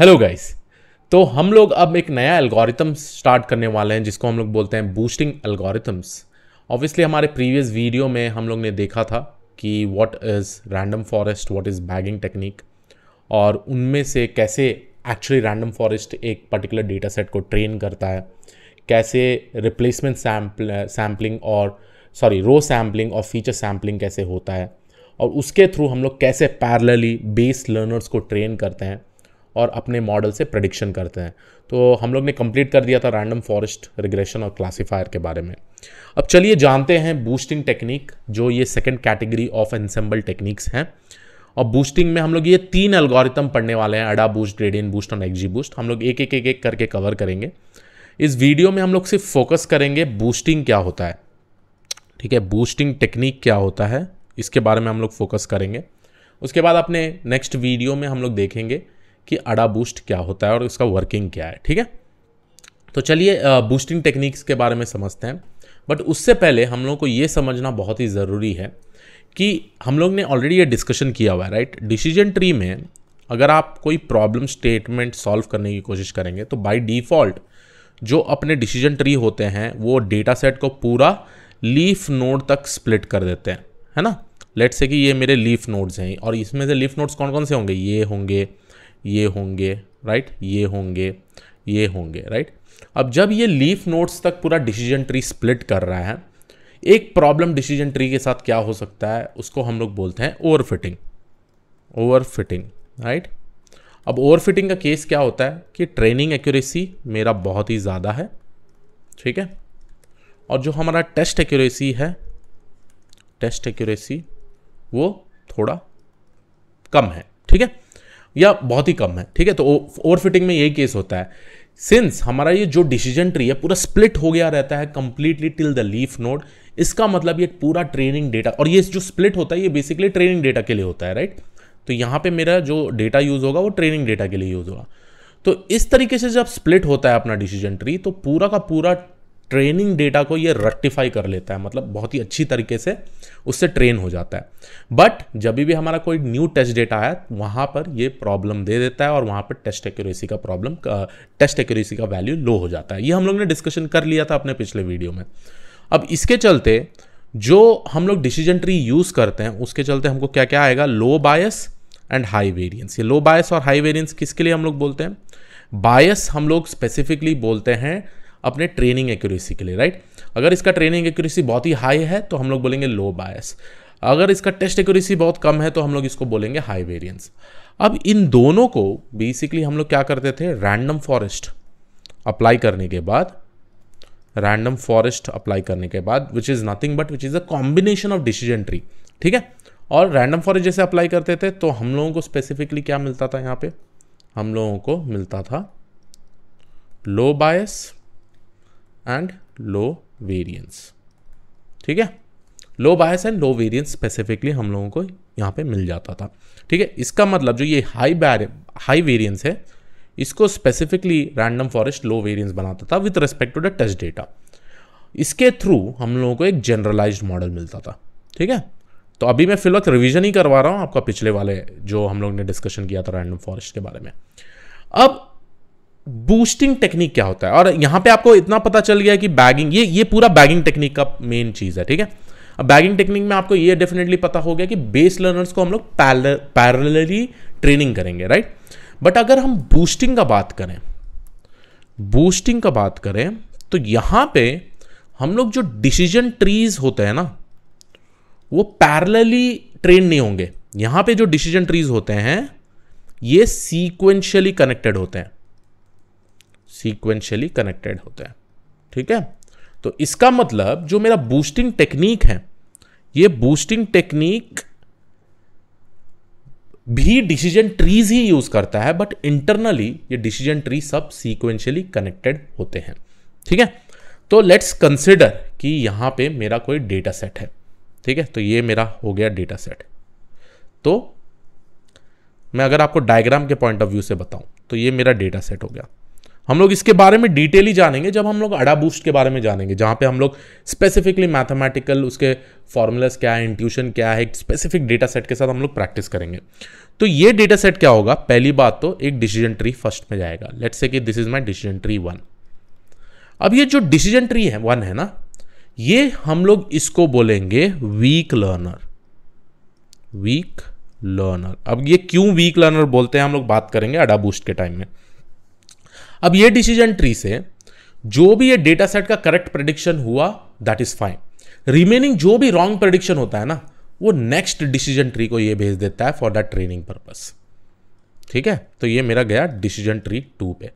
Hello guys तो हम लोग अब एक नया एल्गोरिथम स्टार्ट करने वाले हैं जिसको हम लोग बोलते हैं बूस्टिंग एल्गोरिथम्स ऑब्वियसली हमारे प्रीवियस वीडियो में हम लोग ने देखा था कि what is random forest what is bagging technique और उनमें से कैसे एक्चुअली रैंडम फॉरेस्ट एक पर्टिकुलर डेटा सेट को ट्रेन करता है कैसे रिप्लेसमेंट सैम्पल सैम्पलिंग और सॉरी रो सैम्पलिंग और फीचर सैम्पलिंग कैसे होता है और उसके थ्रू हम लोग कैसे पैरलली बेस लर्नर्स को ट्रेन करते हैं और अपने मॉडल से प्रडिक्शन करते हैं तो हम लोग ने कंप्लीट कर दिया था रैंडम फॉरेस्ट रिग्रेशन और क्लासिफायर के बारे में अब चलिए जानते हैं बूस्टिंग टेक्निक जो ये second category of ensemble techniques हैं और बूस्टिंग में हम लोग ये तीन एल्गोरिथम पढ़ने वाले हैं अडा बूस्ट ग्रेडियन बूस्ट और एक्जी बूस्ट हम लोग एक एक एक एक करके कवर करेंगे इस वीडियो में हम लोग सिर्फ फोकस करेंगे बूस्टिंग क्या होता है ठीक है बूस्टिंग टेक्निक क्या होता है इसके बारे में हम लोग फोकस करेंगे उसके बाद अपने नेक्स्ट वीडियो में हम लोग देखेंगे कि अड़ा बूस्ट क्या होता है और इसका वर्किंग क्या है ठीक है तो चलिए बूस्टिंग टेक्निक्स के बारे में समझते हैं बट उससे पहले हम लोग को ये समझना बहुत ही ज़रूरी है कि हम लोग ने ऑलरेडी ये डिस्कशन किया हुआ है राइट डिसीजन ट्री में अगर आप कोई प्रॉब्लम स्टेटमेंट सॉल्व करने की कोशिश करेंगे तो बाय डिफ़ॉल्ट जो अपने डिसीजन ट्री होते हैं वो डेटा सेट को पूरा लीफ नोड तक स्प्लिट कर देते हैं है ना लेट्स से कि ये मेरे लीफ नोड्स हैं और इसमें से लीफ नोड्स कौन कौन से होंगे ये होंगे ये होंगे राइट ये होंगे ये होंगे राइट अब जब ये लीफ नोट्स तक पूरा डिसीजन ट्री स्प्लिट कर रहा है एक प्रॉब्लम डिसीजन ट्री के साथ क्या हो सकता है उसको हम लोग बोलते हैं over fitting over fitting right अब ओवर फिटिंग का केस क्या होता है कि ट्रेनिंग एक्यूरेसी मेरा बहुत ही ज़्यादा है ठीक है और जो हमारा टेस्ट एक्यूरेसी है टेस्ट एक्यूरेसी वो थोड़ा कम है ठीक है या बहुत ही कम है ठीक है तो ओवर फिटिंग में यही केस होता है सिंस हमारा ये जो डिसीजन ट्री है पूरा स्प्लिट हो गया रहता है completely till the leaf node इसका मतलब ये पूरा ट्रेनिंग डेटा और ये जो स्प्लिट होता है ये बेसिकली ट्रेनिंग डेटा के लिए होता है राइट तो यहाँ पे मेरा जो डेटा यूज़ होगा वो ट्रेनिंग डेटा के लिए यूज़ होगा तो इस तरीके से जब स्प्लिट होता है अपना डिसीजन ट्री तो पूरा का पूरा ट्रेनिंग डेटा को ये रेक्टिफाई कर लेता है मतलब बहुत ही अच्छी तरीके से उससे ट्रेन हो जाता है बट जब भी हमारा कोई न्यू टेस्ट डेटा आया वहाँ पर ये प्रॉब्लम दे देता है और वहाँ पर टेस्ट एक्यूरेसी का प्रॉब्लम टेस्ट एक्यूरेसी का वैल्यू लो हो जाता है ये हम लोग ने डिस्कशन कर लिया था अपने पिछले वीडियो में अब इसके चलते जो हम लोग डिसीजन ट्री यूज़ करते हैं उसके चलते हमको क्या क्या आएगा low bias and high variance ये लो बायस और हाई वेरियंस किसके लिए हम लोग बोलते हैं बायस हम लोग स्पेसिफिकली बोलते हैं अपने ट्रेनिंग एक्यूरेसी के लिए राइट अगर इसका ट्रेनिंग एक्यूरेसी बहुत ही हाई है तो हम लोग बोलेंगे लो बायस अगर इसका टेस्ट एक्यूरेसी बहुत कम है तो हम लोग इसको बोलेंगे हाई वेरियंस अब इन दोनों को बेसिकली हम लोग क्या करते थे रैंडम फॉरेस्ट अप्लाई करने के बाद रैंडम फॉरेस्ट अप्लाई करने के बाद which is nothing but which is a combination of decision tree ठीक है और रैंडम फॉरेस्ट जैसे अप्लाई करते थे तो हम लोगों को स्पेसिफिकली क्या मिलता था यहाँ पे हम लोगों को मिलता था लो बायस एंड लो वेरियंस ठीक है low bias and low variance specifically हम लोगों को यहाँ पे मिल जाता था ठीक है इसका मतलब जो ये हाई बैर हाई वेरियंस है इसको specifically random forest low variance बनाता था with respect to the test data इसके थ्रू हम लोगों को एक जनरलाइज मॉडल मिलता था ठीक है तो अभी मैं फिलवक्त रिविजन ही करवा रहा हूँ आपका पिछले वाले जो हम लोग ने डिस्कशन किया था रैंडम फॉरेस्ट के बारे में अब बूस्टिंग टेक्निक क्या होता है और यहां पे आपको इतना पता चल गया कि बैगिंग ये ये पूरा बैगिंग टेक्निक का मेन चीज़ है ठीक है अब बैगिंग टेक्निक में आपको ये डेफिनेटली पता हो गया कि बेस लर्नर्स को हम लोग पैरेलली ट्रेनिंग करेंगे राइट बट अगर हम बूस्टिंग का बात करें बूस्टिंग का बात करें तो यहां पे हम लोग जो डिसीजन ट्रीज होते हैं ना वो पैरेलली ट्रेन नहीं होंगे यहां पे जो डिसीजन ट्रीज होते हैं ये सीक्वेंशियली कनेक्टेड होते हैं सीक्वेंशली कनेक्टेड होते हैं ठीक है तो इसका मतलब जो मेरा बूस्टिंग टेक्निक है ये बूस्टिंग टेक्निक भी डिसीजन ट्रीज ही यूज करता है बट इंटरनली ये डिसीजन ट्री सब सीक्वेंशियली कनेक्टेड होते हैं ठीक है तो लेट्स कंसिडर कि यहाँ पे मेरा कोई डेटा सेट है ठीक है तो ये मेरा हो गया डेटा सेट तो मैं अगर आपको डायग्राम के पॉइंट ऑफ व्यू से बताऊं तो ये मेरा डेटा सेट हो गया हम लोग इसके बारे में डिटेली जानेंगे जब हम लोग अडा बूस्ट के बारे में जानेंगे जहाँ पे हम लोग स्पेसिफिकली मैथमेटिकल उसके फॉर्मूलाज क्या है इंट्यूशन क्या है स्पेसिफिक डेटा सेट के साथ हम लोग प्रैक्टिस करेंगे तो ये डेटा सेट क्या होगा पहली बात तो एक डिसीजन ट्री फर्स्ट में जाएगा लेट्स से कि this is my decision tree one अब ये जो डिसीजन ट्री है वन है ना ये हम लोग इसको बोलेंगे वीक लर्नर वीक लर्नर अब ये क्यों वीक लर्नर बोलते हैं हम लोग बात करेंगे अडाबूस्ट के टाइम में अब ये डिसीजन ट्री से जो भी ये डेटा सेट का करेक्ट प्रडिक्शन हुआ दैट इज फाइन रिमेनिंग जो भी रॉन्ग प्रडिक्शन होता है ना वो नेक्स्ट डिसीजन ट्री को ये भेज देता है फॉर दैट ट्रेनिंग पर्पस ठीक है तो ये मेरा गया डिसीजन ट्री टू पे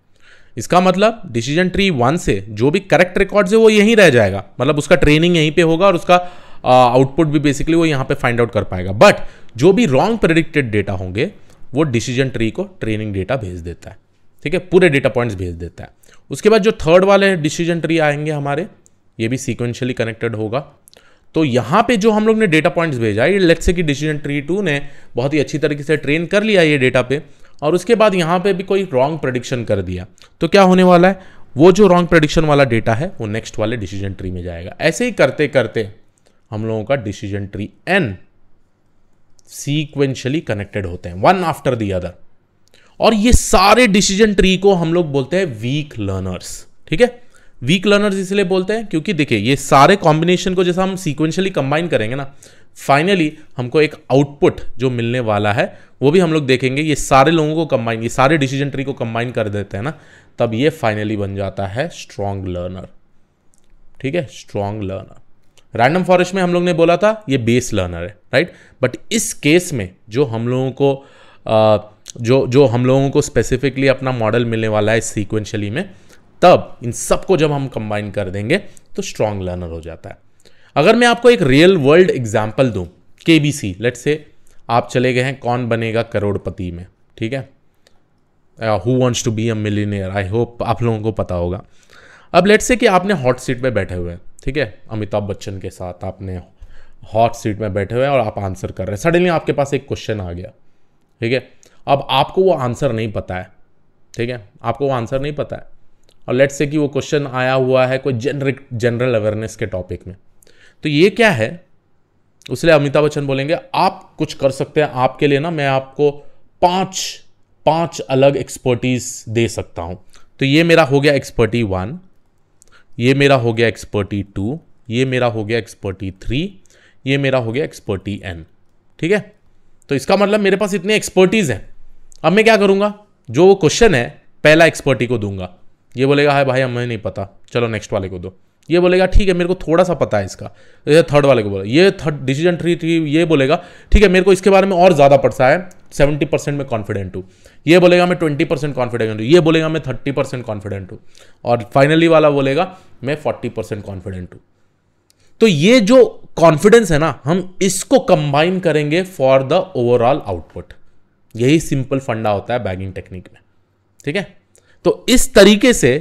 इसका मतलब डिसीजन ट्री वन से जो भी करेक्ट रिकॉर्ड है वो यहीं रह जाएगा मतलब उसका ट्रेनिंग यहीं पे होगा और उसका आउटपुट भी बेसिकली वो यहाँ पे फाइंड आउट कर पाएगा बट जो भी रॉन्ग प्रेडिक्टेड डेटा होंगे वो डिसीजन ट्री को ट्रेनिंग डेटा भेज देता है ठीक है पूरे डेटा पॉइंट्स भेज देता है उसके बाद जो थर्ड वाले डिसीजन ट्री आएंगे हमारे ये भी सीक्वेंशियली कनेक्टेड होगा तो यहाँ पे जो हम लोग ने डेटा पॉइंट्स भेजा ये लेट्स से कि डिसीजन ट्री टू ने बहुत ही अच्छी तरीके से ट्रेन कर लिया ये डेटा पे और उसके बाद यहाँ पे भी कोई रॉन्ग प्रडिक्शन कर दिया तो क्या होने वाला है वो जो रॉन्ग प्रडिक्शन वाला डेटा है वो नेक्स्ट वाले डिसीजन ट्री में जाएगा ऐसे ही करते करते हम लोगों का decision tree n sequentially connected होते हैं वन आफ्टर दी अदर और ये सारे डिसीजन ट्री को हम लोग बोलते हैं वीक लर्नर्स ठीक है वीक लर्नर्स इसलिए बोलते हैं क्योंकि देखिए ये सारे कॉम्बिनेशन को जैसा हम सीक्वेंशियली कंबाइन करेंगे ना फाइनली हमको एक आउटपुट जो मिलने वाला है वो भी हम लोग देखेंगे ये सारे लोगों को कंबाइन ये सारे डिसीजन ट्री को कंबाइन कर देते हैं ना तब ये फाइनली बन जाता है स्ट्रॉन्ग लर्नर ठीक है स्ट्रॉन्ग लर्नर रैंडम फॉरेस्ट में हम लोग ने बोला था ये बेस लर्नर है राइट बट इस केस में जो हम लोगों को आ, जो जो हम लोगों को स्पेसिफिकली अपना मॉडल मिलने वाला है सीक्वेंशली में तब इन सबको जब हम कंबाइन कर देंगे तो स्ट्रांग लर्नर हो जाता है अगर मैं आपको एक रियल वर्ल्ड एग्जाम्पल दूँ के बी सी लेट से आप चले गए हैं कौन बनेगा करोड़पति में ठीक है who wants to be a millionaire I hope आप लोगों को पता होगा अब लेट से कि आपने हॉट सीट पर बैठे हुए हैं ठीक है अमिताभ बच्चन के साथ आपने हॉट सीट में बैठे हुए हैं और आप आंसर कर रहे हैं सडनली आपके पास एक क्वेश्चन आ गया ठीक है अब आपको वो आंसर नहीं पता है ठीक है आपको वो आंसर नहीं पता है और लेट्स से कि वो क्वेश्चन आया हुआ है कोई जनरिक जनरल अवेयरनेस के टॉपिक में तो ये क्या है उसलिए अमिताभ बच्चन बोलेंगे आप कुछ कर सकते हैं आपके लिए ना मैं आपको पांच पांच अलग एक्सपर्टीज दे सकता हूँ तो ये मेरा हो गया एक्सपर्टी वन ये मेरा हो गया एक्सपर्टी टू ये मेरा हो गया एक्सपर्टी थ्री ये मेरा हो गया एक्सपर्टी एन ठीक है तो इसका मतलब मेरे पास इतनी एक्सपर्टीज़ हैं अब मैं क्या करूँगा जो वो क्वेश्चन है पहला एक्सपर्टी को दूंगा ये बोलेगा हाय भाई हमें नहीं पता चलो नेक्स्ट वाले को दो ये बोलेगा ठीक है मेरे को थोड़ा सा पता है इसका ये थर्ड वाले को बोला ये थर्ड डिसीजन ट्री थी ये बोलेगा ठीक है मेरे को इसके बारे में और ज़्यादा पड़ता है सेवेंटी परसेंट में कॉन्फिडेंट हूँ ये बोलेगा मैं ट्वेंटी परसेंट कॉन्फिडेंट हूँ ये बोलेगा मैं थर्टी परसेंट कॉन्फिडेंट हूँ और फाइनली वाला बोलेगा मैं फोर्टी परसेंट कॉन्फिडेंट हूँ तो ये जो कॉन्फिडेंस है ना हम इसको कंबाइन करेंगे फॉर द ओवरऑल आउटपुट यही सिंपल फंडा होता है बैगिंग टेक्निक में ठीक है तो इस तरीके से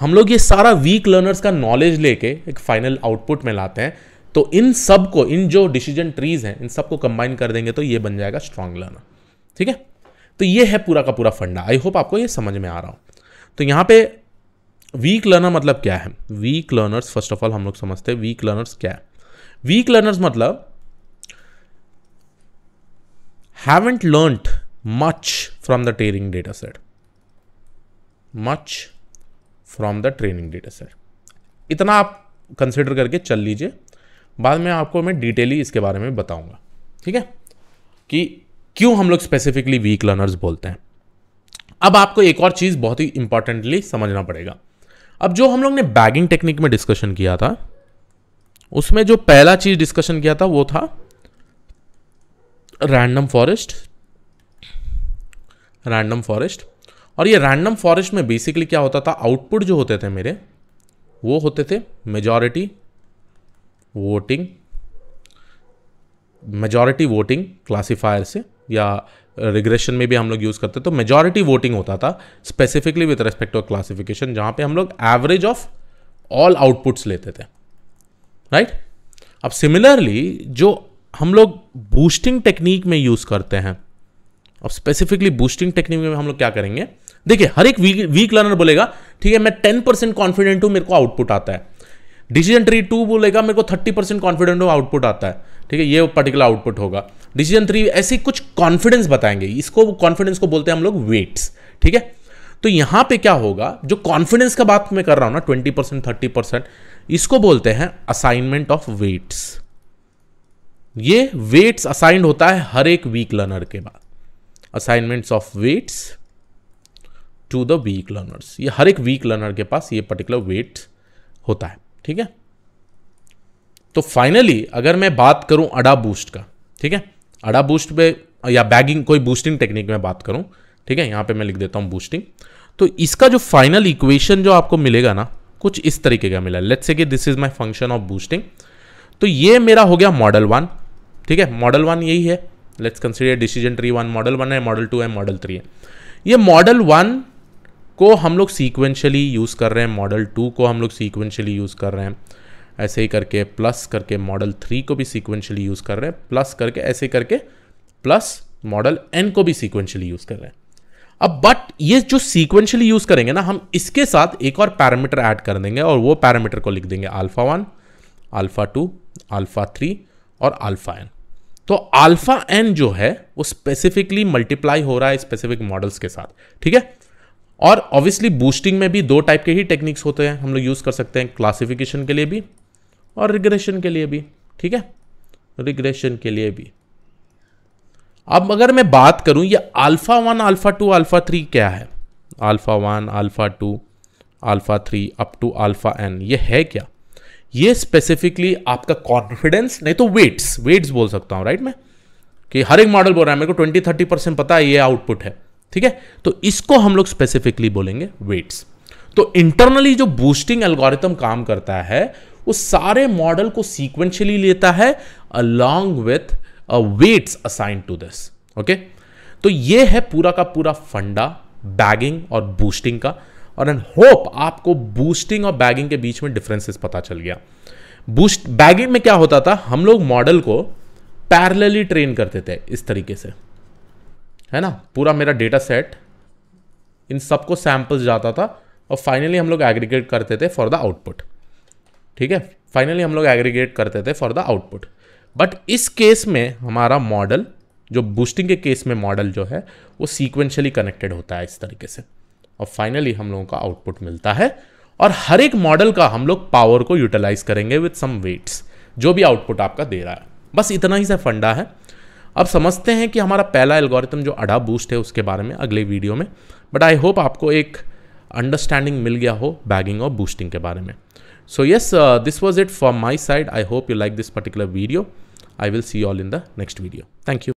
हम लोग ये सारा वीक लर्नर्स का नॉलेज लेके एक फाइनल आउटपुट में लाते हैं तो इन सब को इन जो डिसीजन ट्रीज हैं इन सबको कंबाइन कर देंगे तो ये बन जाएगा स्ट्रांग लर्नर ठीक है तो ये है पूरा का पूरा फंडा आई होप आपको ये समझ में आ रहा हो तो यहाँ पे वीक लर्नर मतलब क्या है weak learners first of all हम लोग समझते हैं वीक लर्नर्स क्या है वीक लर्नर्स मतलब haven't learned much from the training set Much from the training dataset. इतना आप कंसिडर करके चल लीजिए बाद में आपको मैं डिटेली इसके बारे में बताऊंगा ठीक है कि क्यों हम लोग स्पेसिफिकली वीक लर्नर्स बोलते हैं अब आपको एक और चीज़ बहुत ही इंपॉर्टेंटली समझना पड़ेगा अब जो हम लोग ने बैगिंग टेक्निक में डिस्कशन किया था उसमें जो पहला चीज़ डिस्कशन किया था वो था रैंडम फॉरेस्ट रैंडम फॉरेस्ट और ये रैंडम फॉरेस्ट में बेसिकली क्या होता था आउटपुट जो होते थे मेरे वो होते थे majority voting majority voting classifier से या रिग्रेशन में भी हम लोग यूज़ करते तो मेजॉरिटी वोटिंग होता था specifically with respect to classification जहाँ पे हम लोग एवरेज ऑफ ऑल आउटपुट्स लेते थे राइट right? अब सिमिलरली जो हम लोग बूस्टिंग टेक्निक में यूज़ करते हैं अब स्पेसिफिकली बूस्टिंग टेक्निक में हम लोग क्या करेंगे देखिए हर एक वीक वीक लर्नर बोलेगा ठीक है मैं टेन परसेंट कॉन्फिडेंट हूं मेरे को आउटपुट आता है डिसीजन ट्री टू बोलेगा मेरे को थर्टी परसेंट कॉन्फिडेंट हूं आउटपुट आता है ठीक है ये पर्टिकुलर आउटपुट होगा डिसीजन थ्री ऐसे कुछ कॉन्फिडेंस बताएंगे इसको कॉन्फिडेंस को बोलते हैं हम लोग वेट्स ठीक है तो यहां पे क्या होगा जो कॉन्फिडेंस का बात मैं कर रहा हूं ना ट्वेंटी परसेंट थर्टी परसेंट इसको बोलते हैं असाइनमेंट ऑफ वेट्स ये वेट्स असाइंड होता है हर एक वीक लर्नर के बाद assignments of weights to the weak learners ये हर एक वीक लर्नर के पास ये पर्टिकुलर वेट होता है ठीक है तो फाइनली अगर मैं बात करूं अडा बूस्ट का ठीक है अडा बूस्ट पे या बैगिंग कोई बूस्टिंग टेक्निक में बात करूं ठीक है यहां पे मैं लिख देता हूं बूस्टिंग तो इसका जो फाइनल इक्वेशन जो आपको मिलेगा ना कुछ इस तरीके का मिला लेट्स से कि this is my function of boosting तो ये मेरा हो गया मॉडल वन ठीक है मॉडल वन यही है let's consider decision tree one model one है मॉडल टू है मॉडल थ्री है ये मॉडल वन को हम लोग सीक्वेंशली यूज़ कर रहे हैं मॉडल टू को हम लोग सीक्वेंशली यूज़ कर रहे हैं ऐसे ही करके प्लस करके मॉडल थ्री को भी सीक्वेंशली यूज़ कर रहे हैं प्लस करके ऐसे करके प्लस मॉडल एन को भी सीक्वेंशली यूज़ कर रहे हैं अब बट ये जो सीक्वेंशली यूज़ करेंगे ना हम इसके साथ एक और पैरामीटर ऐड कर देंगे और वो पैरामीटर को लिख देंगे alpha one alpha two alpha three और अल्फ़ा एन तो अल्फा एन जो है वो स्पेसिफिकली मल्टीप्लाई हो रहा है स्पेसिफिक मॉडल्स के साथ ठीक है और ऑब्वियसली बूस्टिंग में भी दो टाइप के ही टेक्निक्स होते हैं हम लोग यूज़ कर सकते हैं क्लासिफिकेशन के लिए भी और रिग्रेशन के लिए भी ठीक है रिग्रेशन के लिए भी अब अगर मैं बात करूं ये alpha one alpha two alpha three क्या है alpha one alpha two alpha three up to alpha n ये है क्या ये स्पेसिफिकली आपका कॉन्फिडेंस नहीं तो वेट्स वेट्स बोल सकता हूं राइट मैं कि हर एक मॉडल बोल रहा है मेरे को 20 30 परसेंट पता है ये आउटपुट है ठीक है तो इसको हम लोग स्पेसिफिकली बोलेंगे वेट्स तो इंटरनली जो बूस्टिंग एल्गोरिथम काम करता है वो सारे मॉडल को सीक्वेंशली लेता है along with weights assign to this okay तो ये है पूरा का पूरा फंडा बैगिंग और बूस्टिंग का और एन होप आपको बूस्टिंग और बैगिंग के बीच में डिफरेंसेस पता चल गया बूस्ट बैगिंग में क्या होता था हम लोग मॉडल को पैरलली ट्रेन करते थे इस तरीके से है ना पूरा मेरा डेटा सेट इन सबको सैंपल्स जाता था और फाइनली हम लोग एग्रीगेट करते थे फॉर द आउटपुट ठीक है फाइनली हम लोग एग्रीगेट करते थे फॉर द आउटपुट बट इस केस में हमारा मॉडल जो बूस्टिंग के केस में मॉडल जो है वो सीक्वेंशली कनेक्टेड होता है इस तरीके से और फाइनली हम लोगों का आउटपुट मिलता है और हर एक मॉडल का हम लोग पावर को यूटिलाइज करेंगे विथ सम वेट्स जो भी आउटपुट आपका दे रहा है बस इतना ही सा फंडा है अब समझते हैं कि हमारा पहला एल्गोरिथम जो अडा बूस्ट है उसके बारे में अगले वीडियो में बट आई होप आपको एक अंडरस्टैंडिंग मिल गया हो बैगिंग और बूस्टिंग के बारे में so yes this was it for my side I hope you like this particular video I will see all in the next video thank you